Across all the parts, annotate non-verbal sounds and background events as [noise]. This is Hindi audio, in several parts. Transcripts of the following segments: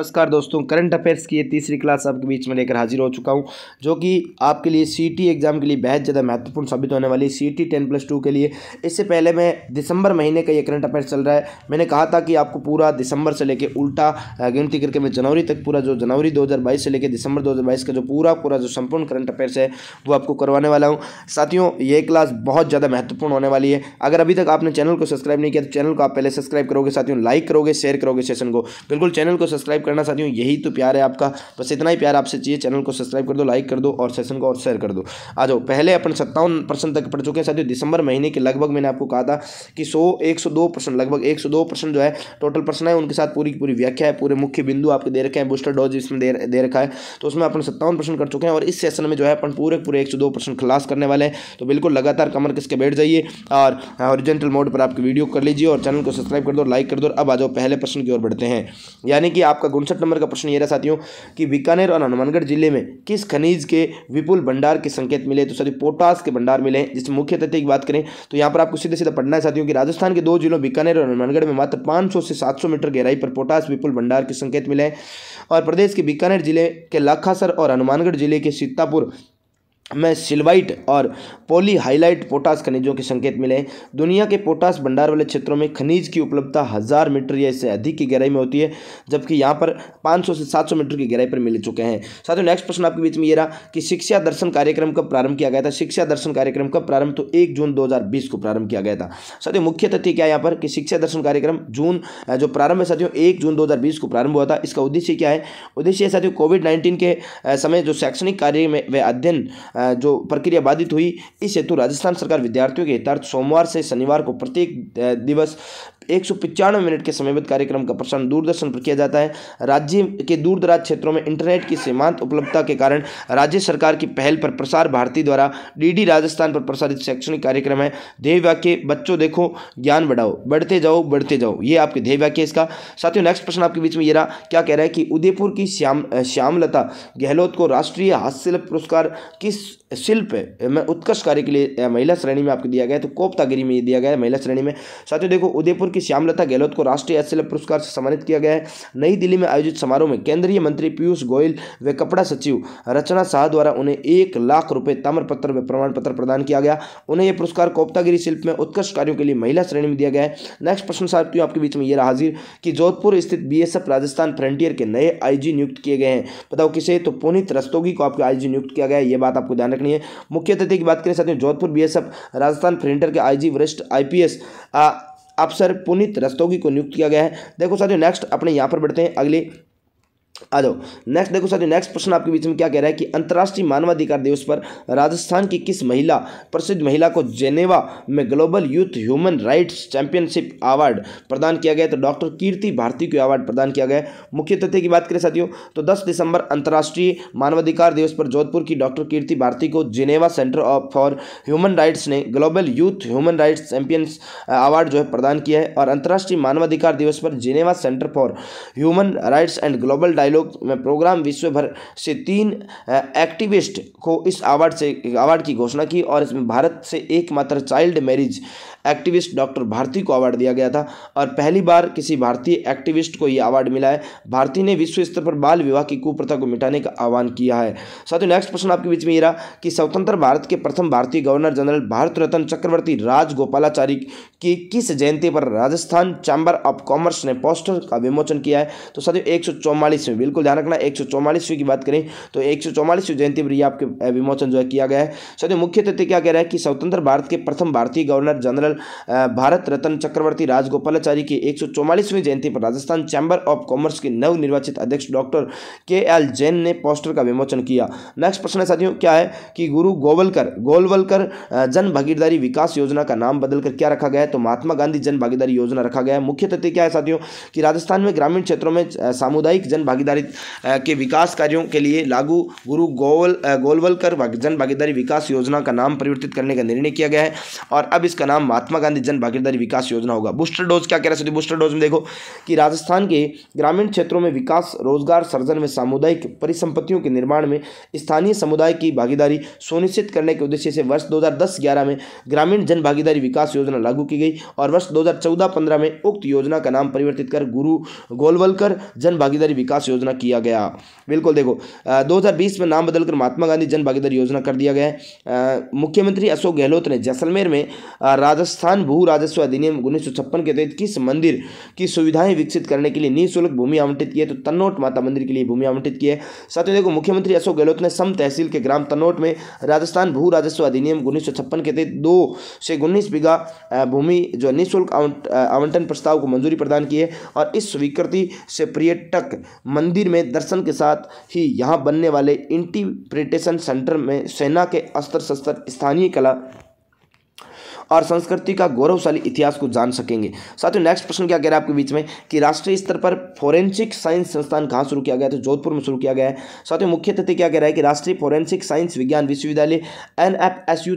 नमस्कार दोस्तों करंट अफेयर्स की ये तीसरी क्लास आपके बीच में लेकर हाजिर हो चुका हूँ जो कि आपके लिए सीटी एग्जाम के लिए बेहद ज़्यादा महत्वपूर्ण साबित होने वाली सीटी टेन प्लस टू के लिए इससे पहले मैं दिसंबर महीने का ये करंट अफेयर्स चल रहा है मैंने कहा था कि आपको पूरा दिसंबर से लेकर उल्टा गिनती करके मैं जनवरी तक पूरा जो जनवरी दो से लेकर दिसंबर दो का जो पूरा पूरा जो संपूर्ण करंट अफेयर्स है वो आपको करवाने वाला हूँ साथियों ये क्लास बहुत ज़्यादा महत्वपूर्ण होने वाली है अगर अभी तक आपने चैनल को सब्सक्राइब नहीं किया तो चैनल को आप पहले सब्सक्राइब करोगे साथियों लाइक करोगे शेयर करोगे सेशन को बिल्कुल चैनल को सब्सक्राइब करना चाहती हूँ यही तो प्यार है आपका बस इतना ही प्यार आपसे चाहिए चैनल को सब्सक्राइब कर दो लाइक कर दो और सेशन को और शेयर कर दो आ जाओ पहले अपन सत्तावन परसेंट तक पढ़ चुके हैं साथियों दिसंबर महीने के लगभग मैंने आपको कहा था कि सौ एक सौ दो परसेंट लगभग एक सौ दो परसेंट जो है टोटल पर्सन है उनके साथ पूरी की पूरी व्याख्या है पूरे मुख्य बिंदु आपके दे रखे हैं बूस्टर डोज इसमें दे, रखा है तो उसमें अपन सत्तावन परसेंट कर चुके हैं और इस सेशन में जो है अपन पूरे पूरे एक सौ दो परसेंट क्लास करने वाले हैं तो बिल्कुल लगातार कमर किसके बैठ जाइए और हॉरिजेंटल हाँ, मोड पर आपकी वीडियो कर लीजिए और चैनल को सब्सक्राइब कर दो लाइक कर दो अब आ जाओ पहले प्रश्न की ओर बढ़ते हैं यानी कि आपका उनसठ नंबर का प्रश्न ये रहा साथियों कि बीकानेर और हनुमानगढ़ जिले में किस खनिज के विपुल भंडार के संकेत मिले तो साथियों पोटास के भंडार मिले जिसमें मुख्य तथ्य की बात करें तो यहाँ पर आपको सीधे सीधा पढ़ना है साथियों कि राजस्थान के दो जिलों बीकानेर और हनुमानगढ़ में मात्र पाँच से सात मीटर गहराई पर पोटास विपुल भंडार के संकेत मिले हैं और प्रदेश के बीकानेर जिले के लाखासर और हनुमानगढ़ जिले के सीतापुर में सिल्वाइट और पोली पोटास खनिजों के संकेत मिले हैं दुनिया के पोटास भंडार वाले क्षेत्रों में खनिज की उपलब्धता हज़ार मीटर या इससे अधिक की गहराई में होती है जबकि यहाँ पर 500 से 700 मीटर की गहराई पर मिल चुके हैं साथियों नेक्स्ट प्रश्न आपके बीच में ये रहा कि शिक्षा दर्शन कार्यक्रम कब प्रारंभ किया गया था शिक्षा दर्शन कार्यक्रम कब प्रारंभ तो एक जून दो को प्रारंभ किया गया था साथियों मुख्य तथ्य क्या यहाँ पर कि शिक्षा दर्शन कार्यक्रम जून जो प्रारंभ है साथियों एक जून दो को प्रारंभ हुआ था इसका उद्देश्य क्या है उद्देश्य साथियों कोविड नाइन्टीन के समय जो शैक्षणिक कार्य में वे अध्ययन जो प्रक्रिया बाधित हुई इस हेतु राजस्थान सरकार विद्यार्थियों के हितार्थ सोमवार से शनिवार को प्रत्येक दिवस एक सौ पिचानवे मिनट के समयबद्ध कार्यक्रम का प्रसारण दूरदर्शन पर किया जाता है राज्य के दूरदराज क्षेत्रों में इंटरनेट की सीमांत उपलब्धता के कारण राज्य सरकार की पहल पर प्रसार भारती द्वारा डीडी राजस्थान पर प्रसारित शैक्षणिक कार्यक्रम है ध्येय वाक्य बच्चों देखो ज्ञान बढ़ाओ बढ़ते जाओ बढ़ते जाओ ये आपके ध्येय वाक्य इसका साथियों नेक्स्ट प्रश्न आपके बीच में ये रहा क्या कह रहा है कि उदयपुर की श्याम श्यामलता गहलोत को राष्ट्रीय हास्यशिल्प पुरस्कार किस शिल्प में उत्कर्ष कार्य के लिए महिला श्रेणी में आपको दिया गया तो कोपतागिरी में ये दिया गया है महिला श्रेणी में साथियों देखो उदयपुर की श्यामलता गहलोत को राष्ट्रीय हस्तशिल्प पुरस्कार से सम्मानित किया गया है नई दिल्ली में आयोजित समारोह में केंद्रीय मंत्री पीयूष गोयल व कपड़ा सचिव रचना शाह द्वारा उन्हें एक लाख रुपये ताम्रपत्र व प्रमाण पत्र प्रदान किया गया उन्हें यह पुरस्कार कोपतागिरी शिल्प में उत्कर्ष कार्यों के लिए महिला श्रेणी में दिया गया है नेक्स्ट प्रश्न साथियों आपके बीच में ये हाजिर कि जोधपुर स्थित बी राजस्थान फ्रंटियर के नए आई नियुक्त किए गए हैं बताओ किसे तो पुनित रस्तोगी को आपके आईजी नियुक्त किया गया है ये बात आपको आपको ध्यान रखनी है मुख्य अतिथि की बात करें साथियों जोधपुर बी राजस्थान फ्रेंटर के आईजी वरिष्ठ आईपीएस अफसर पुनित रस्तोगी को नियुक्त किया गया है देखो साथियों नेक्स्ट अपने यहाँ पर बढ़ते हैं अगले आ जाओ नेक्स्ट देखो साथियों नेक्स्ट प्रश्न आपके बीच में क्या कह रहा है कि अंतर्राष्ट्रीय मानवाधिकार दिवस पर राजस्थान की किस महिला प्रसिद्ध महिला को जेनेवा में global youth human rights championship award प्रदान किया गया तो डॉक्टर कीर्ति भारती को अवार्ड प्रदान किया गया मुख्य तथ्य की बात करें साथियों तो दस दिसंबर अंतर्राष्ट्रीय मानवाधिकार दिवस पर जोधपुर की डॉक्टर कीर्ति भारती को Geneva centre of for human rights ने global youth human rights champions award जो है प्रदान किया है और अंतर्राष्ट्रीय मानवाधिकार दिवस पर Geneva centre for human rights and global dial dialogue में प्रोग्राम विश्व भर से तीन एक्टिविस्ट को इस अवार्ड से अवार्ड की घोषणा की और इसमें भारत से एकमात्र child marriage activist doctor Bharti को अवार्ड दिया गया था और पहली बार किसी भारतीय एक्टिविस्ट को यह अवार्ड मिला है भारती ने विश्व स्तर पर बाल विवाह की कुप्रथा को मिटाने का आह्वान किया है साथ ही नेक्स्ट प्रश्न आपके बीच में ये रहा कि स्वतंत्र भारत के प्रथम भारतीय गवर्नर जनरल भारत रत्न चक्रवर्ती राजगोपालाचार्य की किस जयंती पर राजस्थान चैम्बर ऑफ कॉमर्स ने पोस्टर का विमोचन किया है तो साथियों एक सौ बिल्कुल ध्यान रखना एक सौ की बात करें तो एक सौ जयंती पर यह आपके विमोचन जो है किया गया है साथियों मुख्य तथ्य क्या कह रहा है कि स्वतंत्र भारत के प्रथम भारतीय governor general general Bharat Ratna Chakravarti Rajagopalachari की एक जयंती पर राजस्थान चैंबर ऑफ कॉमर्स के नवनिर्वाचित अध्यक्ष डॉक्टर के एल जैन ने पोस्टर का विमोचन किया नेक्स्ट प्रश्न है साथियों क्या है कि गुरु गोवलकर गोलवलकर जन भागीदारी विकास योजना का नाम बदलकर क्या रखा गया है तो महात्मा गांधी जन भागीदारी योजना रखा गया है मुख्य तथ्य क्या है साथियों कि राजस्थान में ग्रामीण क्षेत्रों में सामुदायिक जन भागीदारी के विकास कार्यों के लिए लागू गुरु गोवल गोलवलकर जन भागीदारी विकास योजना का नाम परिवर्तित करने का निर्णय किया गया है और अब इसका नाम महात्मा गांधी जन भागीदारी विकास योजना होगा बूस्टर डोज क्या कह रहा है बूस्टर डोज में देखो कि राजस्थान के ग्रामीण क्षेत्रों में विकास रोजगार सर्जन व सामुदायिक परिसंपत्तियों के निर्माण में स्थानीय समुदाय की भागीदारी सुनिश्चित करने के उद्देश्य से वर्ष दो हजार में ग्रामीण जन भागीदारी विकास योजना लागू की गई और वर्ष दो हजार में उक्त योजना का नाम परिवर्तित कर गुरु गोलवलकर जन भागीदारी विकास योजना किया गया बिल्कुल देखो दो में नाम बदलकर महात्मा गांधी जन भागीदारी योजना कर दिया गया मुख्यमंत्री अशोक गहलोत ने जैसलमेर में राजस्थान राजस्थान भू राजस्व अधिनियम उन्नीस के तहत किस मंदिर की सुविधाएं विकसित करने के लिए निःशुल्क भूमि आवंटित की है तो तन्नोट माता मंदिर के लिए भूमि आवंटित की है साथ ही देखो मुख्यमंत्री अशोक गहलोत ने सम तहसील के ग्राम तन्नोट में राजस्थान भू राजस्व अधिनियम उन्नीस के तहत दो से उन्नीस बीघा भूमि जो निःशुल्क आवंटन प्रस्ताव को मंजूरी प्रदान की है और इस स्वीकृति से पर्यटक मंदिर में दर्शन के साथ ही यहाँ बनने वाले इंटीप्रिटेशन सेंटर में सेना के अस्त्र शस्त्र स्थानीय कला और संस्कृति का गौरवशाली इतिहास को जान सकेंगे साथियों नेक्स्ट प्रश्न क्या कह रहा है आपके बीच में कि राष्ट्रीय स्तर पर फोरेंसिक साइंस संस्थान कहाँ शुरू किया गया तो जोधपुर में शुरू किया गया है साथियों मुख्य तथ्य क्या कह रहा है कि राष्ट्रीय फोरेंसिक साइंस विज्ञान विश्वविद्यालय एन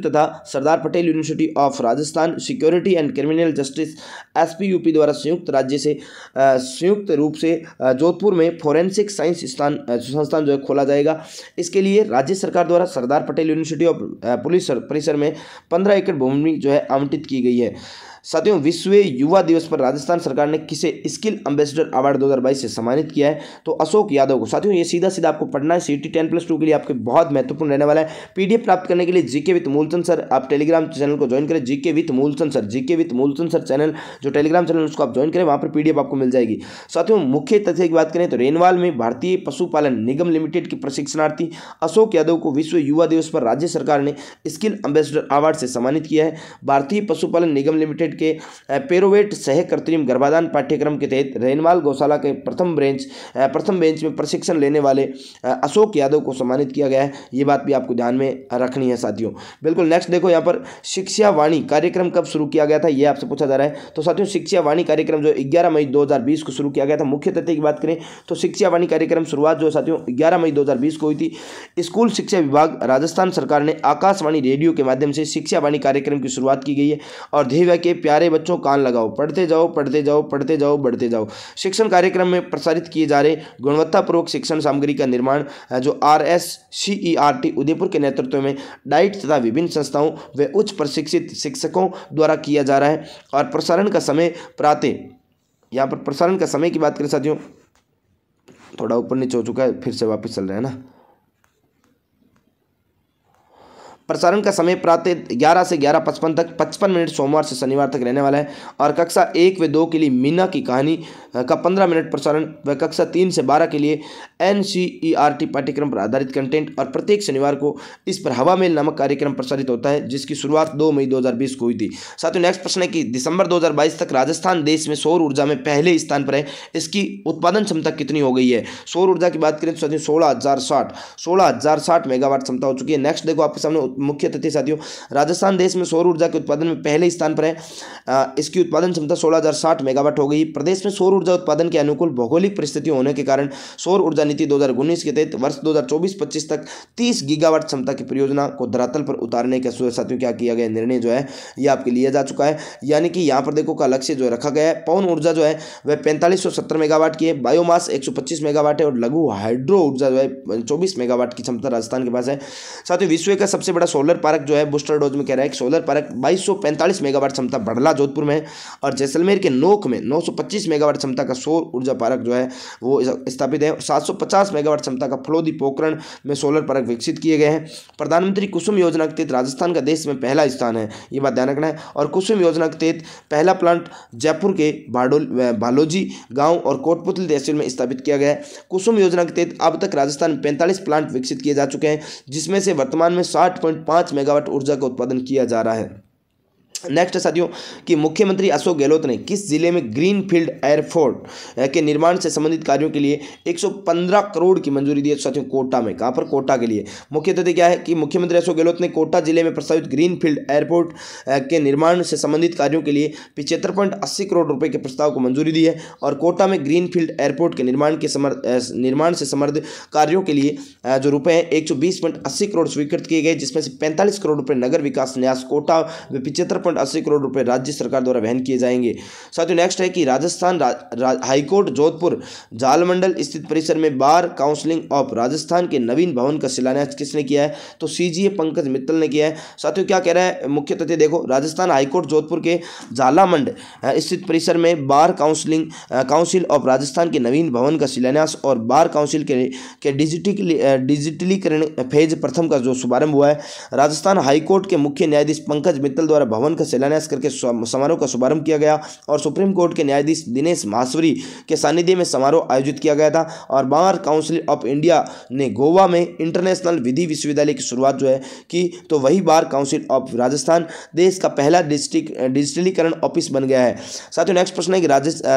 तथा Sardar Patel university of Rajasthan security and criminal justice एस द्वारा संयुक्त राज्य से संयुक्त रूप से जोधपुर में फोरेंसिक साइंस स्थान संस्थान जो है खोला जाएगा इसके लिए राज्य सरकार द्वारा Sardar Patel university of police परिसर में पंद्रह एकड़ भूमि जो है आवंटित की गई है साथियों विश्व युवा दिवस पर राजस्थान सरकार ने किसे स्किल एम्बेसडर अवार्ड 2022 से सम्मानित किया है तो अशोक यादव को साथियों ये सीधा सीधा आपको पढ़ना है सीटी टेन प्लस टू के लिए आपके बहुत महत्वपूर्ण रहने वाला है पीडीएफ प्राप्त करने के लिए जीके विथ मूलचन सर आप टेलीग्राम चैनल को ज्वाइन करें GK with Moolchan sir GK with Moolchan sir channel जो टेलीग्राम चैनल उसको आप ज्वाइन करें वहाँ पर पीडीएफ आपको मिल जाएगी साथियों मुख्य तथ्य की बात करें तो रेनवाल में भारतीय पशुपालन निगम लिमिटेड के प्रशिक्षणार्थी अशोक यादव को विश्व युवा दिवस पर राज्य सरकार ने स्किल एम्बेसडर अवार्ड से सम्मानित किया है भारतीय पशुपालन निगम लिमिटेड लिमिटेड के पेरोवेट सह कृत्रिम गर्भाधान पाठ्यक्रम के तहत रेनवाल गौशाला के प्रथम ब्रेंच प्रथम बेंच में प्रशिक्षण लेने वाले अशोक यादव को सम्मानित किया गया है ये बात भी आपको ध्यान में रखनी है साथियों बिल्कुल नेक्स्ट देखो यहाँ पर शिक्षा वाणी कार्यक्रम कब शुरू किया गया था यह आपसे पूछा जा रहा है तो साथियों शिक्षा वाणी कार्यक्रम जो ग्यारह मई दो को शुरू किया गया था मुख्य तथ्य की बात करें तो शिक्षा वाणी कार्यक्रम शुरुआत जो साथियों ग्यारह मई दो को हुई थी स्कूल शिक्षा विभाग राजस्थान सरकार ने आकाशवाणी रेडियो के माध्यम से शिक्षा वाणी कार्यक्रम की शुरुआत की गई है और धेवा के प्यारे बच्चों कान लगाओ पढ़ते जाओ पढ़ते जाओ पढ़ते जाओ बढ़ते जाओ शिक्षण कार्यक्रम में प्रसारित किए जा रहे गुणवत्तापूर्वक शिक्षण सामग्री का निर्माण जो R S C E R T Udaipur के नेतृत्व में डाइट तथा विभिन्न संस्थाओं व उच्च प्रशिक्षित शिक्षकों द्वारा किया जा रहा है और प्रसारण का समय प्रातः यहाँ पर प्रसारण का समय की बात करें साथियों थोड़ा ऊपर नीचे हो चुका है फिर से वापस चल रहे हैं ना प्रसारण का समय प्रातः ग्यारह से ग्यारह पचपन तक पचपन मिनट सोमवार से शनिवार तक रहने वाला है और कक्षा एक व दो के लिए मीना की कहानी का पंद्रह मिनट प्रसारण व कक्षा तीन से बारह के लिए एन e पाठ्यक्रम पर आधारित कंटेंट और प्रत्येक शनिवार को इस पर हवा मेल नामक कार्यक्रम प्रसारित होता है जिसकी शुरुआत दो मई दो को हुई थी साथ ही नेक्स्ट प्रश्न है कि दिसंबर दो तक राजस्थान देश में सौर ऊर्जा में पहले स्थान पर है इसकी उत्पादन क्षमता कितनी हो गई है सौर ऊर्जा की बात करें तो साथियों सोलह हज़ार साठ सोलह हज़ार साठ मेगावाट क्षमता हो चुकी है नेक्स्ट देखो आपके सामने मुख्य तथ्य साथियों राजस्थान देश में सौर ऊर्जा के उत्पादन में पहले स्थान पर है इसकी उत्पादन क्षमता सोलह मेगावाट हो गई प्रदेश में सौर ऊर्जा उत्पादन के अनुकूल भौगोलिक परिस्थितियों होने के कारण सौर ऊर्जा नीति दो के तहत वर्ष दो हज़ार तक तीस गीगावाट क्षमता की परियोजना को धरातल पर उतारने के साथियों क्या किया गया निर्णय जो है ये आपके लिए जा चुका है यानी कि यहाँ पर देखो का लक्ष्य जो रखा गया है पवन ऊर्जा जो है वह पैंतालीस मेगावाट की है बायोमास एक मेगावाट है और लघु हाइड्रो ऊर्जा जो है चौबीस मेगावाट की क्षमता राजस्थान के पास है साथ ही विश्व का सबसे बड़ा सोलर पार्क जो है बूस्टर डोज में कह रहा है सोलर पार्क बाईस मेगावाट क्षमता बढ़ला जोधपुर में और जैसलमेर के नोक में नौ मेगावाट क्षमता क्षमता का सौर ऊर्जा पार्क जो है वो स्थापित है सात सौ पचास मेगावाट क्षमता का फलोदी पोखरण में सोलर पार्क विकसित किए गए हैं प्रधानमंत्री कुसुम योजना के तहत राजस्थान का देश में पहला स्थान है ये बात ध्यान रखना है और कुसुम योजना के तहत पहला प्लांट जयपुर के बाडोल बालोजी गाँव और कोटपुतली तहसील में स्थापित किया गया है कुसुम योजना के तहत अब तक राजस्थान में पैंतालीस प्लांट विकसित किए जा चुके हैं जिसमें से वर्तमान में साठ मेगावाट ऊर्जा का उत्पादन किया जा रहा है नेक्स्ट अच्छा। साथियों कि मुख्यमंत्री अशोक गहलोत ने किस जिले में ग्रीन फील्ड एयरपोर्ट के निर्माण से संबंधित कार्यों के लिए 115 करोड़ की मंजूरी दी है साथियों कोटा में कहाँ पर कोटा के लिए मुख्य तथ्य क्या है कि मुख्यमंत्री अशोक गहलोत ने कोटा जिले में प्रस्तावित ग्रीन फील्ड एयरपोर्ट के निर्माण से संबंधित कार्यों के लिए पिछहत्तर करोड़ रुपये के प्रस्ताव को मंजूरी दी है और कोटा में ग्रीन फील्ड एयरपोर्ट के निर्माण के समर्थ निर्माण से समर्थ कार्यों के लिए जो रुपये हैं एक करोड़ स्वीकृत किए गए जिसमें से पैंतालीस करोड़ रुपये नगर विकास न्यास कोटा में पिछहत्तर पॉइंट अस्सी करोड़ रुपए राज्य सरकार द्वारा वहन किए जाएंगे साथ ही नेक्स्ट है कि राजस्थान रा, रा, हाईकोर्ट जोधपुर जालमंडल स्थित परिसर में बार काउंसिलिंग ऑफ राजस्थान के नवीन भवन का शिलान्यास किसने किया है तो सी पंकज मित्तल ने किया है साथियों क्या कह रहा है मुख्य तथ्य देखो राजस्थान हाईकोर्ट जोधपुर के जालामंड स्थित परिसर में bar counselling council of Rajasthan के नवीन भवन का शिलान्यास और बार काउंसिल के, के डिजिटली डिजिटलीकरण फेज प्रथम का जो शुभारंभ हुआ है राजस्थान हाईकोर्ट के मुख्य न्यायाधीश पंकज मित्तल द्वारा भवन का शिलान्यास करके समारोह का शुभारंभ किया गया और सुप्रीम कोर्ट के न्यायाधीश दिनेश माहवरी के सानिध्य में समारोह आयोजित किया गया था और बार काउंसिल ऑफ इंडिया ने गोवा में इंटरनेशनल विधि विश्वविद्यालय की शुरुआत जो है की तो वही बार काउंसिल ऑफ राजस्थान देश का पहला डिस्ट्रिक्ट डिजिटलीकरण ऑफिस बन गया है साथ ही नेक्स्ट प्रश्न है कि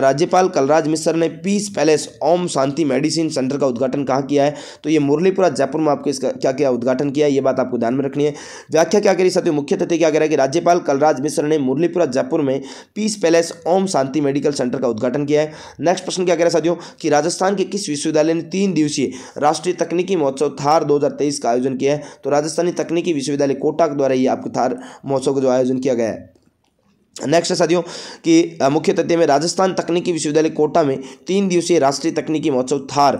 राज्यपाल कलराज मिश्र ने peace palace Om Shanti medicine centre का उद्घाटन कहाँ किया है तो ये मुरलीपुरा जयपुर में आपको इसका क्या क्या उद्घाटन किया है ये बात आपको ध्यान में रखनी है व्याख्या क्या करी साथियों मुख्य तथ्य क्या कह रहा है कि राज्यपाल कलराज राज मिश्र ने मुरलीपुरा जयपुर में peace palace Om Shanti medical centre का उद्घाटन किया है नेक्स्ट प्रश्न क्या कह रहे है साथियों कि राजस्थान के किस विश्वविद्यालय ने तीन दिवसीय राष्ट्रीय तकनीकी महोत्सव थार दो का आयोजन किया है तो राजस्थानी तकनीकी विश्वविद्यालय कोटा द्वारा ही आपके थार महोत्सव का जो आयोजन किया गया है नेक्स्ट है साथियों कि मुख्य तथ्य में राजस्थान तकनीकी विश्वविद्यालय कोटा में तीन दिवसीय राष्ट्रीय तकनीकी महोत्सव थार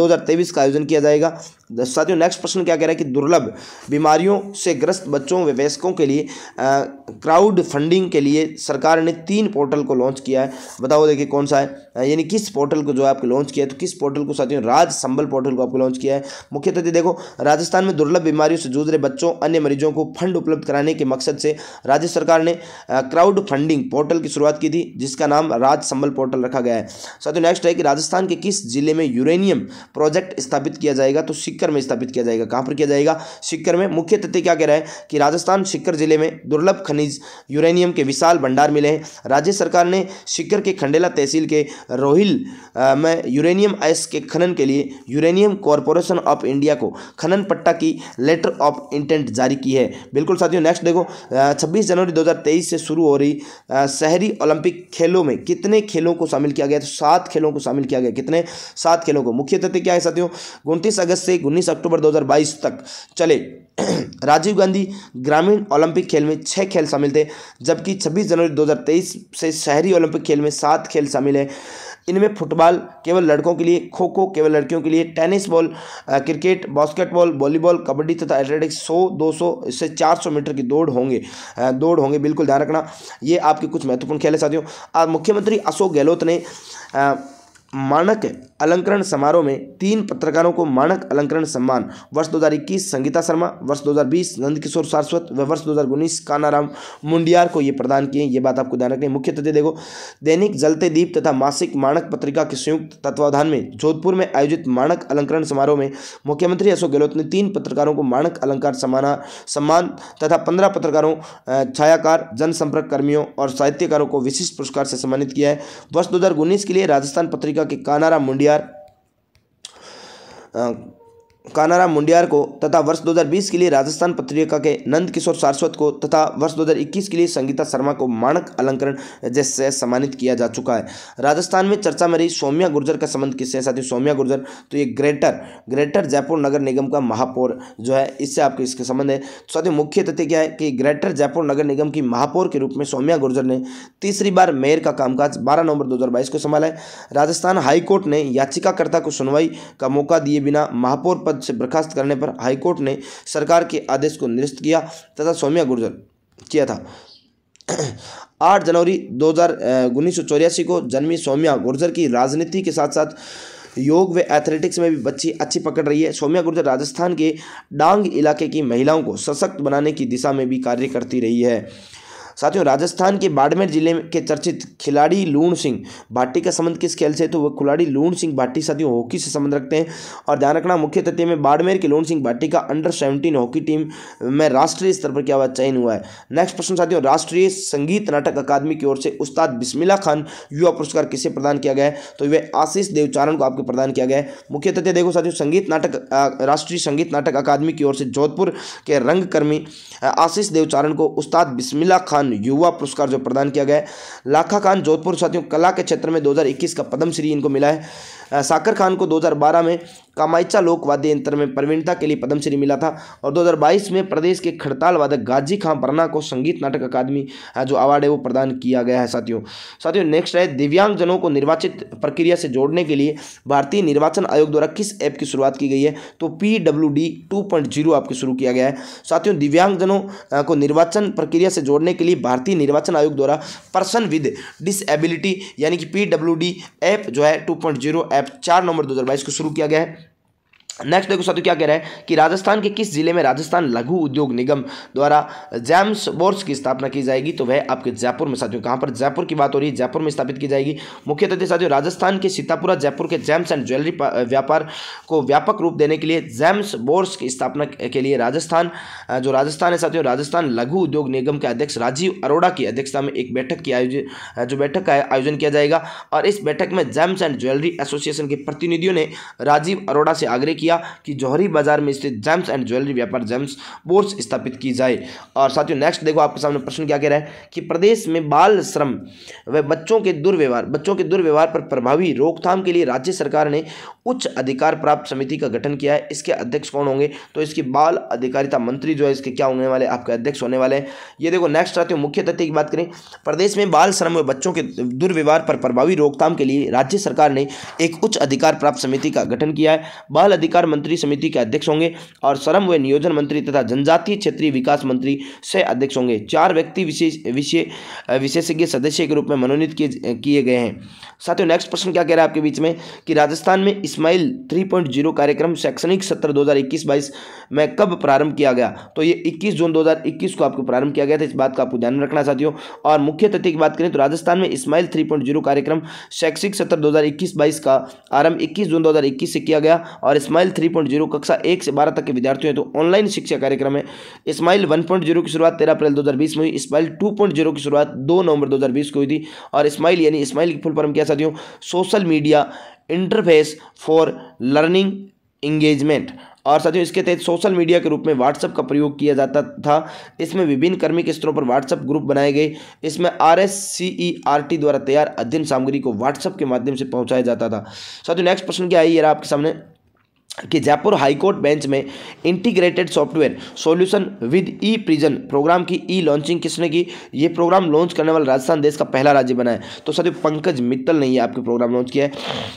2023 का आयोजन किया जाएगा साथियों नेक्स्ट प्रश्न क्या कह रहा है कि दुर्लभ बीमारियों से ग्रस्त बच्चों वयस्कों के लिए क्राउड फंडिंग के लिए सरकार ने तीन पोर्टल को लॉन्च किया है बताओ देखिए कौन सा है यानी किस पोर्टल को जो है आपको लॉन्च किया है तो किस पोर्टल को साथियों राज संबल पोर्टल को आपको लॉन्च किया है मुख्यतः देखो राजस्थान में दुर्लभ बीमारियों से जूझ रहे बच्चों अन्य मरीजों को फंड उपलब्ध कराने के मकसद से राज्य सरकार ने क्राउड फंडिंग पोर्टल की शुरुआत की थी जिसका नाम राज संबल पोर्टल रखा गया है साथियों नेक्स्ट है कि राजस्थान के किस जिले में यूरेनियम प्रोजेक्ट स्थापित किया जाएगा तो सिक्का सिक्कर में स्थापित किया जाएगा कहाँ पर किया जाएगा सिक्कर में मुख्य तथ्य क्या कह रहा है कि राजस्थान सिक्कर जिले में दुर्लभ खनिज यूरेनियम के विशाल भंडार मिले हैं राज्य सरकार ने सिक्कर के खंडेला तहसील के रोहिल में यूरेनियम आइस के खनन के लिए यूरेनियम कॉरपोरेशन ऑफ इंडिया को खनन पट्टा की लेटर ऑफ इंटेंट जारी की है बिल्कुल साथियों नेक्स्ट देखो छब्बीस जनवरी दो से शुरू हो रही शहरी ओलंपिक खेलों में कितने खेलों को शामिल किया गया तो सात खेलों को शामिल किया गया कितने सात खेलों को मुख्य तथ्य क्या है साथियों उनतीस अगस्त से से उन्नीस अक्टूबर 2022 तक चले [clears throat] राजीव गांधी ग्रामीण ओलंपिक खेल में छः खेल शामिल थे जबकि 26 जनवरी 2023 से शहरी ओलंपिक खेल में सात खेल शामिल हैं इनमें फुटबॉल केवल लड़कों के लिए खो खो केवल लड़कियों के लिए tennis ball cricket basketball volleyball kabaddi तथा एथलेटिक्स सौ दो सौ इससे चार सौ मीटर की दौड़ होंगे दौड़ होंगे बिल्कुल ध्यान रखना ये आपके कुछ महत्वपूर्ण खेल है साथियों मुख्यमंत्री अशोक गहलोत ने मानक अलंकरण समारोह में तीन पत्रकारों को मानक अलंकरण सम्मान वर्ष इक्कीस संगीता शर्मा वर्ष 2020 नंदकिशोर सारस्वत व वर्ष उन्नीस कानाराम मुंडियार को ये प्रदान किए ये बात आपको ध्यान रखनी मुख्य तथ्य देखो दैनिक जलते दीप तथा मासिक मानक पत्रिका के संयुक्त तत्वावधान में जोधपुर में आयोजित मानक अलंकरण समारोह में मुख्यमंत्री अशोक गहलोत ने तीन पत्रकारों को मानक अलंकार सम्मान सम्मान तथा पंद्रह पत्रकारों छायाकार जनसंपर्क कर्मियों और साहित्यकारों को विशिष्ट पुरस्कार से सम्मानित किया है वर्ष दो के लिए राजस्थान पत्रिका कि कानारा मुंडियार कानाराम मुंडियार को तथा वर्ष 2020 के लिए राजस्थान पत्रिका के नंद किशोर सारस्वत को तथा वर्ष 2021 के लिए संगीता शर्मा को मानक अलंकरण जैसे सम्मानित किया जा चुका है राजस्थान में चर्चा में रही सौम्या गुर्जर का संबंध किससे साथी सौम्या गुर्जर तो ये ग्रेटर ग्रेटर जयपुर नगर निगम का महापौर जो है इससे आपके इसके संबंध है तो साथ ही मुख्य तथ्य क्या है कि ग्रेटर जयपुर नगर निगम की महापौर के रूप में सौम्या गुर्जर ने तीसरी बार मेयर का कामकाज बारह नवंबर दो को संभाला है राजस्थान हाईकोर्ट ने याचिकाकर्ता को सुनवाई का मौका दिए बिना महापौर पद से बर्खास्त करने पर हाईकोर्ट ने सरकार के आदेश को निरस्त किया तथा सौम्या गुर्जर किया था आठ जनवरी दो हज़ार उन्नीस को जन्मी सौम्या गुर्जर की राजनीति के साथ साथ योग व एथलेटिक्स में भी बच्ची अच्छी पकड़ रही है सौम्या गुर्जर राजस्थान के डांग इलाके की महिलाओं को सशक्त बनाने की दिशा में भी कार्य करती रही है साथियों राजस्थान के बाड़मेर जिले के चर्चित खिलाड़ी लूण सिंह भाटी का संबंध किस खेल से तो वह खिलाड़ी लूण सिंह भाटी साथियों हॉकी से संबंध रखते हैं और ध्यान रखना मुख्य तथ्य में बाड़मेर के लूण सिंह भाटी का अंडर सेवनटीन हॉकी टीम में राष्ट्रीय स्तर पर क्या हुआ चयन हुआ है नेक्स्ट प्रश्न साथियों राष्ट्रीय संगीत नाटक अकादमी की ओर से उस्ताद बिस्मिला खान युवा पुरस्कार किसे प्रदान किया गया है तो वह आशीष देवचारण को आपको प्रदान किया गया है मुख्य तथ्य देखो साथियों संगीत नाटक राष्ट्रीय संगीत नाटक अकादमी की ओर से जोधपुर के रंगकर्मी आशीष देवचारण को उस्ताद बिस्मिला खान खान युवा पुरस्कार जो प्रदान किया गया है लाखा खान जोधपुर साथियों कला के क्षेत्र में 2021 का पद्मश्री इनको मिला है साकर खान को 2012 में कामाइचा लोक वाद्य यंत्र में प्रवीणता के लिए पद्मश्री मिला था और 2022 में प्रदेश के खड़ताल वादक गाजी खां परना को संगीत नाटक अकादमी जो अवार्ड है वो प्रदान किया गया है साथियों साथियों नेक्स्ट है दिव्यांगजनों को निर्वाचित प्रक्रिया से जोड़ने के लिए भारतीय निर्वाचन आयोग द्वारा किस ऐप की शुरुआत की गई है तो P W D two point zero आपके शुरू किया गया है साथियों दिव्यांगजनों को निर्वाचन प्रक्रिया से जोड़ने के लिए भारतीय निर्वाचन आयोग द्वारा पर्सन विद डिसबिलिटी यानी कि पी डब्ल्यू डी ऐप जो है टू पॉइंट जीरो ऐप चार नवंबर दो को शुरू किया गया है नेक्स्ट देखो साथ क्या कह रहा है कि राजस्थान के किस जिले में राजस्थान लघु उद्योग निगम द्वारा जैम्स बोर्स की स्थापना की जाएगी तो वह आपके जयपुर में साथियों कहां पर जयपुर की बात हो रही है जयपुर में स्थापित की जाएगी मुख्य तथ्य साथियों राजस्थान के सीतापुरा जयपुर के जैम्स एंड ज्वेलरी व्यापार को व्यापक रूप देने के लिए जैम्स बोर्स की स्थापना के लिए राजस्थान जो राजस्थान है साथियों राजस्थान लघु उद्योग निगम के अध्यक्ष राजीव अरोड़ा की अध्यक्षता में एक बैठक की आयोजित जो बैठक का आयोजन किया जाएगा और इस बैठक में जैम्स एंड ज्वेलरी एसोसिएशन के प्रतिनिधियों ने राजीव अरोड़ा से आग्रह किया कि जौहरी बाजार में स्थित जेम्स एंड ज्वेलरी व्यापार जेम्स बोर्ड स्थापित की जाए और साथियों नेक्स्ट देखो आपके सामने प्रश्न क्या कह रहा है कि प्रदेश में बाल श्रम व बच्चों के दुर्व्यवहार बच्चों के दुर्व्यवहार पर प्रभावी रोकथाम के लिए राज्य सरकार ने उच्च अधिकार प्राप्त समिति का गठन किया है इसके अध्यक्ष कौन होंगे तो इसकी बाल अधिकारिता मंत्री जो है इसके क्या होने वाले आपके अध्यक्ष होने वाले हैं ये देखो नेक्स्ट साथियों मुख्य तथ्य की बात करें प्रदेश में बाल श्रम व बच्चों के दुर्व्यवहार पर प्रभावी रोकथाम के लिए राज्य सरकार ने एक उच्च अधिकार प्राप्त समिति का गठन किया है बाल अधिकार अधिकार मंत्री समिति के अध्यक्ष होंगे और श्रम व नियोजन मंत्री तथा जनजातीय क्षेत्रीय विकास मंत्री से अध्यक्ष होंगे चार व्यक्ति विशेष विषय विशेषज्ञ सदस्य के रूप में मनोनीत किए गए हैं साथियों नेक्स्ट प्रश्न क्या कह रहा है आपके बीच में कि राजस्थान में इस्माइल 3.0 कार्यक्रम शैक्षणिक सत्र 2021-22 में कब प्रारंभ किया गया तो ये 21 जून 2021 को आपको प्रारंभ किया गया था इस बात का आपको ध्यान रखना साथियों और मुख्य तथ्य की बात करें तो राजस्थान में इस्माइल 3.0 कार्यक्रम शैक्षिक सत्र 2021-22 का आरंभ 21 जून 2021 से किया गया और इस्माइल स्माइल थ्री पॉइंट जीरो कक्षा एक से बारह तक के विद्यार्थियों हैं तो ऑनलाइन शिक्षा कार्यक्रम है स्माइल वन पॉइंट जीरो की शुरुआत तेरह अप्रैल दो हज़ार बीस में हुई स्माइल टू पॉइंट जीरो की शुरुआत दो नवंबर दो हज़ार बीस को हुई थी और स्माइल यानी स्माइल की फुल फॉर्म क्या साथियों social media interface for learning engagement और साथियों इसके तहत सोशल मीडिया के रूप में व्हाट्सएप का प्रयोग किया जाता था इसमें विभिन्न कर्मी के स्तरों पर व्हाट्सएप ग्रुप बनाए गए इसमें R S C E R T द्वारा तैयार अध्ययन सामग्री को व्हाट्सएप के माध्यम से पहुंचाया जाता था साथियों नेक्स्ट प्रश्न क्या है ये आपके सामने कि जयपुर हाईकोर्ट बेंच में integrated software solution with e prison programme की ई लॉन्चिंग किसने की ये प्रोग्राम लॉन्च करने वाला राजस्थान देश का पहला राज्य बना है तो सर पंकज मित्तल ने ये आपके प्रोग्राम लॉन्च किया है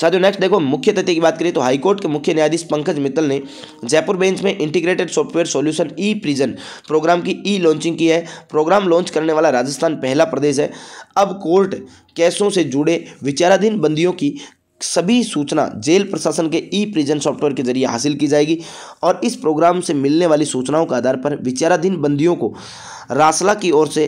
साथियों नेक्स्ट देखो मुख्य तथ्य की बात करें तो हाईकोर्ट के मुख्य न्यायाधीश पंकज मित्तल ने जयपुर बेंच में integrated software solution e prison programme की ई लॉन्चिंग की है प्रोग्राम लॉन्च करने वाला राजस्थान पहला प्रदेश है अब कोर्ट कैसों से जुड़े विचाराधीन बंदियों की सभी सूचना जेल प्रशासन के ई प्रिजन सॉफ्टवेयर के जरिए हासिल की जाएगी और इस प्रोग्राम से मिलने वाली सूचनाओं के आधार पर विचाराधीन बंदियों को रासला की ओर से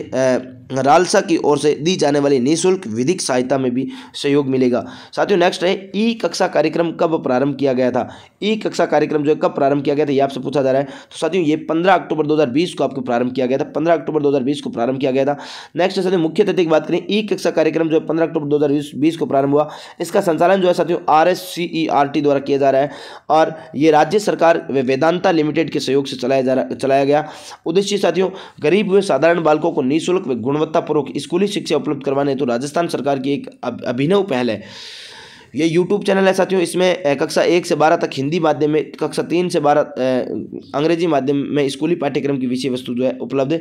रालसा की ओर से दी जाने वाली निःशुल्क विधिक सहायता में भी सहयोग मिलेगा साथियों नेक्स्ट है ई कक्षा कार्यक्रम कब प्रारंभ किया गया था ई कक्षा कार्यक्रम जो है कब प्रारंभ किया गया था ये आपसे पूछा जा रहा है तो साथियों ये 15 अक्टूबर 2020 को आपको प्रारंभ किया गया था 15 अक्टूबर 2020 को प्रारंभ किया गया था नेक्स्ट है साथियों मुख्य अतिथि की बात करें ई कक्षा कार्यक्रम जो है पंद्रह अक्टूबर दो हज़ार को प्रारंभ हुआ इसका संचालन जो है साथियों R S C E R T द्वारा किया जा रहा है और ये राज्य सरकार वेदांता लिमिटेड के सहयोग से चलाया जा रहा चलाया गया उद्देश्य साथियों गरीब हुए साधारण बालकों को निःशुल्क व गुणवत्तापूर्वक स्कूली शिक्षा उपलब्ध करवाने तो राजस्थान सरकार की एक अभिनव पहल है ये यूट्यूब चैनल है साथियों इसमें कक्षा एक से बारह तक हिंदी माध्यम में कक्षा तीन से बारह अंग्रेजी माध्यम में स्कूली पाठ्यक्रम की विषय वस्तु जो है उपलब्ध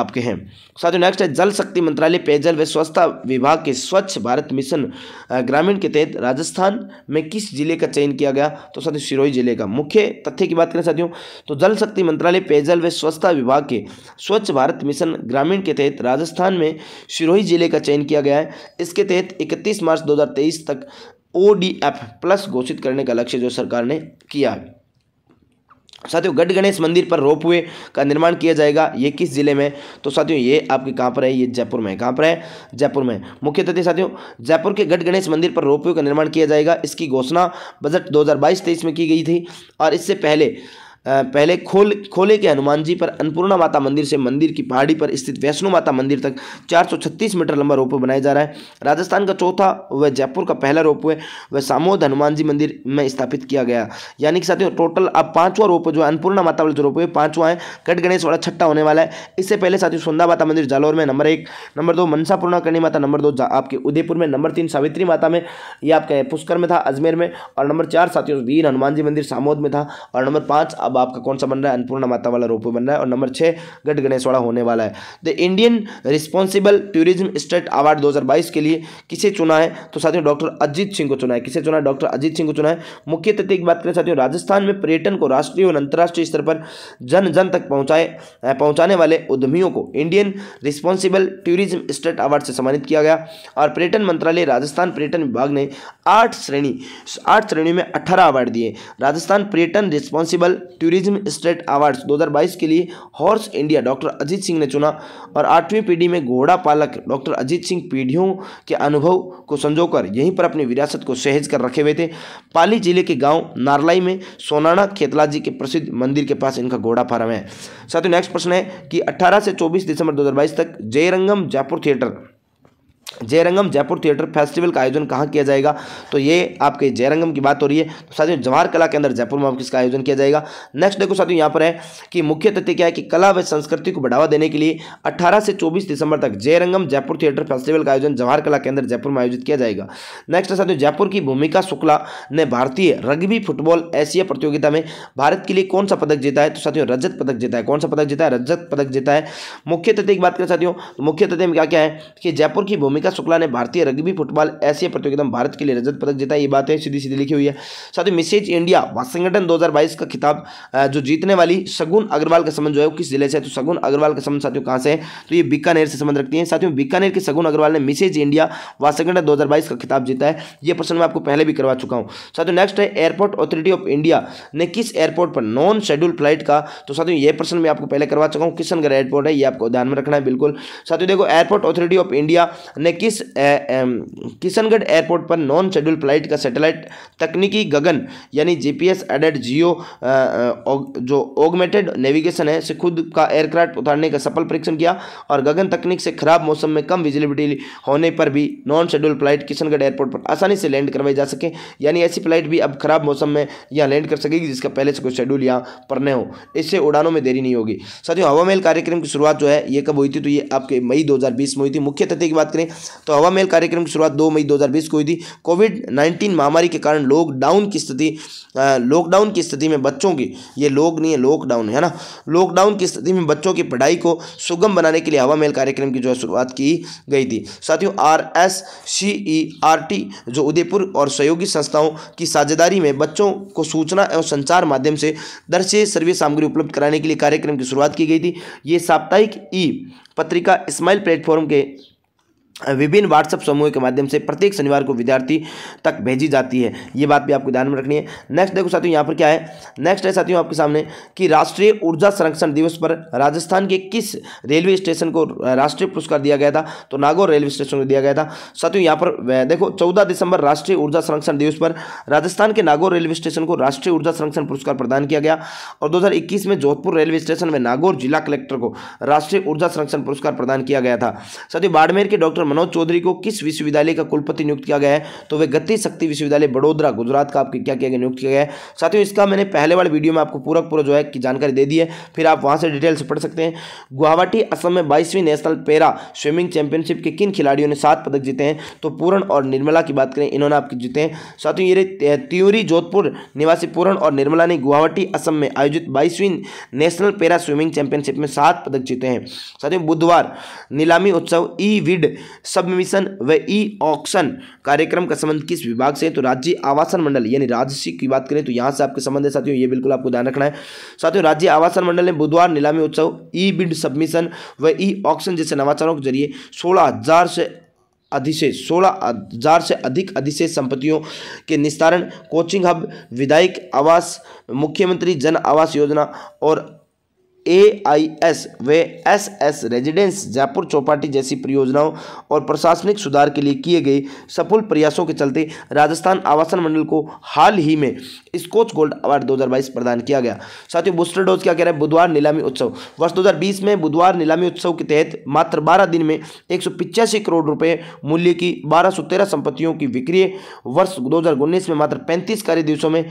आपके हैं साथियों नेक्स्ट है जल शक्ति मंत्रालय पेयजल व स्वच्छता विभाग के स्वच्छ भारत मिशन ग्रामीण के तहत राजस्थान में किस जिले का चयन किया गया तो साथियों सिरोही जिले का मुख्य तथ्य की बात करें साथियों तो जल शक्ति मंत्रालय पेयजल व स्वच्छता विभाग के स्वच्छ भारत मिशन ग्रामीण के तहत राजस्थान में सिरोही जिले का चयन किया गया है इसके तहत इकतीस मार्च दो तक ओ डी एफ प्लस घोषित करने का लक्ष्य जो सरकार ने किया है साथियों गढ़ गणेश मंदिर पर रोप वे का निर्माण किया जाएगा ये किस जिले में तो साथियों ये आपके कहाँ पर है ये जयपुर में कहाँ पर है जयपुर में मुख्य तथ्य साथियों जयपुर के गढ़ गणेश मंदिर पर रोप वे का निर्माण किया जाएगा इसकी घोषणा बजट 2022-23 में की गई थी और इससे पहले पहले खोल खोले के हनुमान जी पर अन्नपूर्णा माता मंदिर से मंदिर की पहाड़ी पर स्थित वैष्णो माता मंदिर तक 436 मीटर लंबा रोपवे बनाया जा रहा है राजस्थान का चौथा व जयपुर का पहला रोपवे व सामोद हनुमान जी मंदिर में स्थापित किया गया यानी कि साथियों टोटल अब पांचवा रोप जो अन्नपूर्णा माता वाले जो रोपवे पांचवा है कट गणेश वाला छठा होने वाला है इससे पहले साथियों सुंदा माता मंदिर जालौर में नंबर एक नंबर दो मनसापूर्णा करणी माता नंबर दो आपके उदयपुर में नंबर तीन सावित्री माता में यह आपका पुष्कर में था अजमेर में और नंबर चार साथियों वीर हनुमान जी मंदिर सामोद में था और नंबर पाँच अब आपका कौन सा बन रहा है अन्नपूर्ण माता वाला रोपवे बन रहा है और नंबर छः गढ़ वाला होने वाला है the Indian responsible tourism state award 2022 के लिए किसे चुना है तो साथियों डॉक्टर अजीत सिंह को चुना है किसे चुना है डॉक्टर अजीत सिंह को चुना है मुख्य तथ्य की बात करें साथियों राजस्थान में पर्यटन को राष्ट्रीय और अंतर्राष्ट्रीय स्तर पर जन जन तक पहुँचाए पहुँचाने वाले उद्यमियों को Indian responsible tourism state award से सम्मानित किया गया और पर्यटन मंत्रालय राजस्थान पर्यटन विभाग ने आठ श्रेणी आठ श्रेणी में अठारह अवार्ड दिए राजस्थान पर्यटन रिस्पॉन्सिबल टूरिज्म स्टेट अवार्ड्स 2022 के लिए हॉर्स इंडिया डॉक्टर अजीत सिंह ने चुना और आठवीं पीढ़ी में घोड़ा पालक डॉक्टर अजीत सिंह पीढ़ियों के अनुभव को संजोकर यहीं पर अपनी विरासत को सहेज कर रखे हुए थे पाली जिले के गाँव नारलाई में सोनाना खेतला जी के प्रसिद्ध मंदिर के पास इनका घोड़ा फार्म है साथियों नेक्स्ट प्रश्न है कि अट्ठारह से चौबीस दिसंबर दो तक Jairangam Jaipur theatre Jairangam Jaipur theatre festival का आयोजन कहाँ किया जाएगा तो ये आपके जयरंगम की बात हो रही है तो साथियों जवाहर कला के अंदर जयपुर में किसका आयोजन किया जाएगा नेक्स्ट देखो साथियों यहाँ पर है कि मुख्य तथ्य क्या है कि कला व संस्कृति को बढ़ावा देने के लिए 18 से 24 दिसंबर तक जयरंगम जयपुर थिएटर फेस्टिवल का आयोजन जवाहर कला के अंदर जयपुर में आयोजित किया जाएगा नेक्स्ट साथियों जयपुर की भूमिका शुक्ला ने भारतीय रग्बी फुटबॉल एशिया प्रतियोगिता में भारत के लिए कौन सा पदक जीता है तो साथियों रजत पदक जीता है कौन सा पदक जीता है रजत पदक जीता है मुख्य तथ्य की बात करें साथियों तो मुख्य तथ्य में क्या क्या है कि जयपुर की भूमिका मोनिका शुक्ला ने भारतीय रग्बी फुटबॉल एशिया प्रतियोगिता में भारत के लिए रजत पदक जीता ये बात है सीधी सीधी लिखी हुई है साथ ही मिसेज इंडिया संगठन दो का खिताब जो जीतने वाली सगुन अग्रवाल का संबंध जो है वो किस जिले से है तो सगुन अग्रवाल का संबंध साथियों कहाँ से है तो ये बीकानेर से संबंध रखती है साथियों बीकानेर के सगुन अग्रवाल ने मिसेज इंडिया वासंगठन दो का खिताब जीता है यह प्रश्न मैं आपको पहले भी करवा चुका हूँ साथियों नेक्स्ट है एयरपोर्ट अथॉरिटी ऑफ इंडिया ने किस एयरपोर्ट पर नॉन शेड्यूल फ्लाइट का तो साथियों ये प्रश्न मैं आपको पहले करवा चुका हूँ किशनगढ़ एयरपोर्ट है ये आपको ध्यान में रखना है बिल्कुल साथियों देखो एयरपोर्ट अथॉरिटी ऑफ इंडिया ने में किस किशनगढ़ एयरपोर्ट पर नॉन शेड्यूल फ्लाइट का सैटेलाइट तकनीकी गगन यानी जीपीएस एडेड जियो जो ऑगमेटेड नेविगेशन है से खुद का एयरक्राफ्ट उतारने का सफल परीक्षण किया और गगन तकनीक से खराब मौसम में कम विजिबिलिटी होने पर भी non schedule flight Kishangarh airport पर आसानी से लैंड करवाई जा सके यानी ऐसी फ्लाइट भी अब खराब मौसम में यहाँ लैंड कर सकेगी जिसका पहले से कोई शेड्यूल यहाँ पर न हो इससे उड़ानों में देरी नहीं होगी साथियों हवा मेल कार्यक्रम की शुरुआत जो है ये कब हुई थी तो ये आपके मई 2020 में हुई थी मुख्य तथ्य की बात करें तो हवा मेल कार्यक्रम की शुरुआत दो मई 2020 को हुई थी कोविड नाइन्टीन महामारी के कारण लॉकडाउन की स्थिति लॉकडाउन की स्थिति में बच्चों की ये लोग नहीं है लॉकडाउन है ना लॉकडाउन की स्थिति में बच्चों की पढ़ाई को सुगम बनाने के लिए हवा मेल कार्यक्रम की जो है शुरुआत की गई थी साथियों R S C E R T जो उदयपुर और सहयोगी संस्थाओं की साझेदारी में बच्चों को सूचना एवं संचार माध्यम से दर्शे सर्वे सामग्री उपलब्ध कराने के लिए कार्यक्रम की शुरुआत की गई थी ये साप्ताहिक ई पत्रिका स्माइल प्लेटफॉर्म के विभिन्न व्हाट्सएप समूह के माध्यम से प्रत्येक शनिवार को विद्यार्थी तक भेजी जाती है ये बात भी आपको ध्यान में रखनी है नेक्स्ट देखो साथियों यहाँ पर क्या है नेक्स्ट है साथियों आपके सामने कि राष्ट्रीय ऊर्जा संरक्षण दिवस पर राजस्थान के किस रेलवे स्टेशन को राष्ट्रीय पुरस्कार दिया गया था तो नागौर रेलवे स्टेशन को दिया गया था साथियों यहाँ पर देखो चौदह दिसंबर राष्ट्रीय ऊर्जा संरक्षण दिवस पर राजस्थान के नागौर रेलवे स्टेशन को राष्ट्रीय ऊर्जा संरक्षण पुरस्कार प्रदान किया गया और दो में जोधपुर रेलवे स्टेशन में नागौर जिला कलेक्टर को राष्ट्रीय ऊर्जा संरक्षण पुरस्कार प्रदान किया गया था साथियों बाड़मेर के डॉक्टर मनोज चौधरी को किस विश्वविद्यालय का कुलपति नियुक्त किया गया है तो वे गति शक्ति विश्वविद्यालय बड़ोदरा गुजरात का आपके क्या किया गया नियुक्त किया गया है साथियों इसका मैंने पहले वाले वीडियो में आपको पूरा पूरा जो है कि जानकारी दे दी है फिर आप वहाँ से डिटेल से पढ़ सकते हैं गुवाहाटी असम में बाईसवीं नेशनल पैरा स्विमिंग चैंपियनशिप के किन खिलाड़ियों ने सात पदक जीते हैं तो पूरण और निर्मला की बात करें इन्होंने आपके जीते हैं साथियों ये त्यूरी जोधपुर निवासी पूरण और निर्मला ने गुवाहाटी असम में आयोजित बाईसवीं नेशनल पैरा स्विमिंग चैंपियनशिप में सात पदक जीते हैं साथियों बुधवार नीलामी उत्सव ई विड सबमिशन व ई ऑक्शन कार्यक्रम का संबंध किस विभाग से है तो राज्य आवासन मंडल यानी राजसी की बात करें तो यहाँ से आपके संबंध है साथियों ये बिल्कुल आपको ध्यान रखना है साथियों राज्य आवासन मंडल ने बुधवार नीलामी उत्सव ई बिड सबमिशन व ई ऑक्शन जैसे नवाचारों के जरिए सोलह से अधिशेष सोलह हजार से अधिक अधिशेष संपत्तियों के निस्तारण कोचिंग हब विधायक आवास मुख्यमंत्री जन आवास योजना और ए आई एस व S S residence Jaipur Chaupati जैसी परियोजनाओं और प्रशासनिक सुधार के लिए किए गए सफल प्रयासों के चलते राजस्थान आवासन मंडल को हाल ही में स्कोच गोल्ड अवार्ड 2022 प्रदान किया गया साथियों बूस्टर डोज क्या कह रहे हैं बुधवार नीलामी उत्सव वर्ष 2020 में बुधवार नीलामी उत्सव के तहत मात्र 12 दिन में एक करोड़ रुपए मूल्य की 1213 संपत्तियों की बिक्री वर्ष 2019 में मात्र 35 कार्य दिवसों में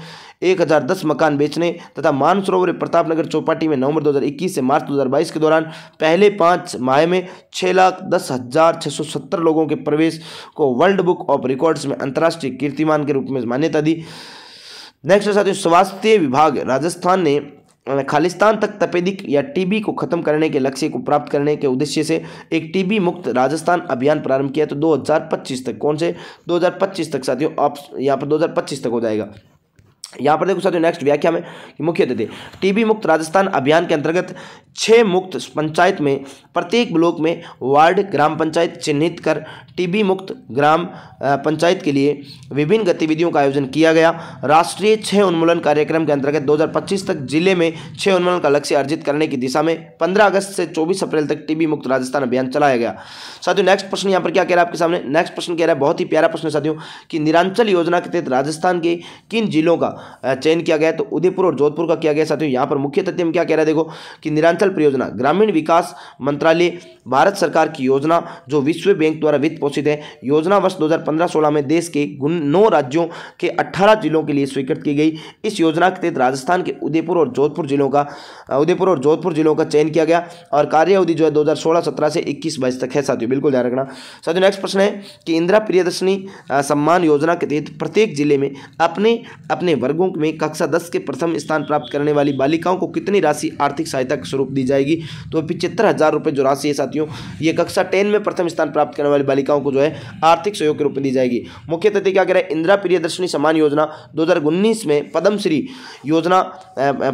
1010 मकान बेचने तथा मानसरोवर प्रतापनगर चौपाटी में नवंबर 2021 से मार्च 2022 के दौरान पहले पाँच माह में छः लाख दस हजार छः सौ सत्तर लोगों के प्रवेश को वर्ल्ड बुक ऑफ रिकॉर्ड्स में अंतर्राष्ट्रीय कीर्तिमान के रूप में मान्यता दी नेक्स्ट साथियों स्वास्थ्य विभाग राजस्थान ने खालिस्तान तक तपेदिक या टीबी को खत्म करने के लक्ष्य को प्राप्त करने के उद्देश्य से एक टीबी मुक्त राजस्थान अभियान प्रारंभ किया तो 2025 तक कौन से 2025 तक साथियों आप यहाँ पर 2025 तक हो जाएगा यहाँ पर देखो साथियों नेक्स्ट व्याख्या में मुख्य अतिथि टीबी मुक्त राजस्थान अभियान के अंतर्गत छः मुक्त पंचायत में प्रत्येक ब्लॉक में वार्ड ग्राम पंचायत चिन्हित कर टीबी मुक्त ग्राम पंचायत के लिए विभिन्न गतिविधियों का आयोजन किया गया राष्ट्रीय छः उन्मूलन कार्यक्रम के अंतर्गत 2025 तक जिले में छः उन्मूलन का लक्ष्य अर्जित करने की दिशा में 15 अगस्त से 24 अप्रैल तक टीबी मुक्त राजस्थान अभियान चलाया गया साथियों नेक्स्ट प्रश्न यहाँ पर क्या कह रहा है आपके सामने नेक्स्ट प्रश्न कह रहा है बहुत ही प्यारा प्रश्न साथियों कि निरांचल योजना के तहत राजस्थान के किन जिलों का चयन किया गया तो उदयपुर और जोधपुर का किया गया साथियों यहाँ पर मुख्य तथ्य में क्या कह रहा है देखो कि निरांचल विंध्याचल परियोजना ग्रामीण विकास मंत्रालय भारत सरकार की योजना जो विश्व बैंक द्वारा वित्त पोषित है योजना वर्ष 2015-16 में देश के नौ राज्यों के 18 जिलों के लिए स्वीकृत की गई इस योजना के तहत राजस्थान के उदयपुर और जोधपुर जिलों का उदयपुर और जोधपुर जिलों का चयन किया गया और अवधि जो है दो हज़ार से इक्कीस बाईस तक है साथियों बिल्कुल ध्यान रखना साथियों नेक्स्ट प्रश्न है कि इंदिरा प्रियदर्शनी सम्मान योजना के तहत प्रत्येक जिले में अपने अपने वर्गों में कक्षा दस के प्रथम स्थान प्राप्त करने वाली बालिकाओं को कितनी राशि आर्थिक सहायता के स्वरूप छूट दी जाएगी तो पिछहत्तर हज़ार रुपये जो राशि है साथियों ये कक्षा टेन में प्रथम स्थान प्राप्त करने वाली बालिकाओं को जो है आर्थिक सहयोग के रूप में दी जाएगी मुख्य तथ्य क्या कह रहे हैं इंदिरा प्रियदर्शनी सम्मान योजना दो में पद्मश्री योजना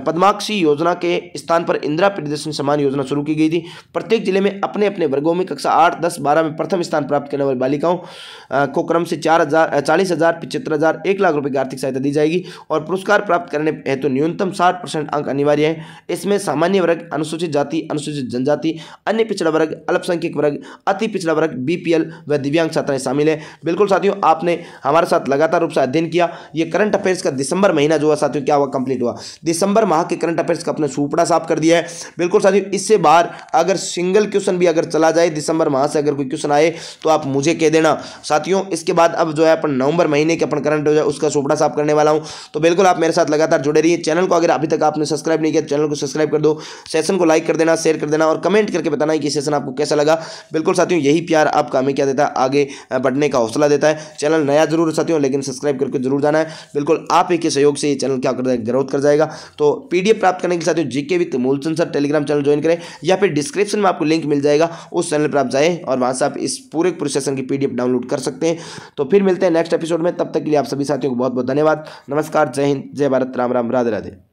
पद्माक्षी योजना के स्थान पर इंदिरा प्रियदर्शनी सम्मान योजना शुरू की गई थी प्रत्येक जिले में अपने अपने वर्गों में कक्षा आठ दस बारह में प्रथम स्थान प्राप्त करने वाली बालिकाओं को क्रम से चार हज़ार चालीस हज़ार पिछहत्तर हज़ार एक लाख रुपए की आर्थिक सहायता दी जाएगी और पुरस्कार प्राप्त करने हेतु तो न्यूनतम साठ परसेंट अंक अनिवार्य है इसमें सामान्य वर्ग अनु अनुसूचित जाति अनुसूचित जनजाति अन्य पिछड़ा वर्ग अल्पसंख्यक वर्ग अति पिछड़ा वर्ग बीपीएल व दिव्यांग छात्राएं शामिल है बिल्कुल साथियों आपने हमारे साथ लगातार रूप से अध्ययन किया ये करंट अफेयर्स का दिसंबर महीना जो है साथियों क्या हुआ कंप्लीट हुआ दिसंबर माह के करंट अफेयर्स का अपने सुपड़ा साफ कर दिया है बिल्कुल साथियों इससे बाहर अगर सिंगल क्वेश्चन भी अगर चला जाए दिसंबर माह से अगर कोई क्वेश्चन आए तो आप मुझे कह देना साथियों इसके बाद अब जो है अपन नवंबर महीने के अपन करंट हो जाए उसका सुपड़ा साफ करने वाला हूँ तो बिल्कुल आप मेरे साथ लगातार जुड़े रहिए चैनल को अगर अभी तक आपने सब्सक्राइब नहीं किया चैनल को सब्सक्राइब कर दो सेशन को लाइक कर देना शेयर कर देना और कमेंट करके बताना कि सेशन आपको कैसा लगा बिल्कुल साथियों यही प्यार आपका हमें क्या देता है आगे बढ़ने का हौसला देता है चैनल नया जरूर साथियों लेकिन सब्सक्राइब करके जरूर जाना है बिल्कुल आप ही के सहयोग से ये चैनल क्या करता है ग्रोथ कर जाएगा तो पीडीएफ प्राप्त करने के साथ GK with Moolchand sir Telegram channel join करें या फिर डिस्क्रिप्शन में आपको लिंक मिल जाएगा उस चैनल पर आप जाए और वहाँ से आप इस पूरे प्रोसेसन की पीडीएफ डाउनलोड कर सकते हैं तो फिर मिलते हैं नेक्स्ट एपिसोड में तब तक के लिए आप सभी साथियों को बहुत बहुत धन्यवाद नमस्कार जय हिंद जय भारत राम राम राधे राधे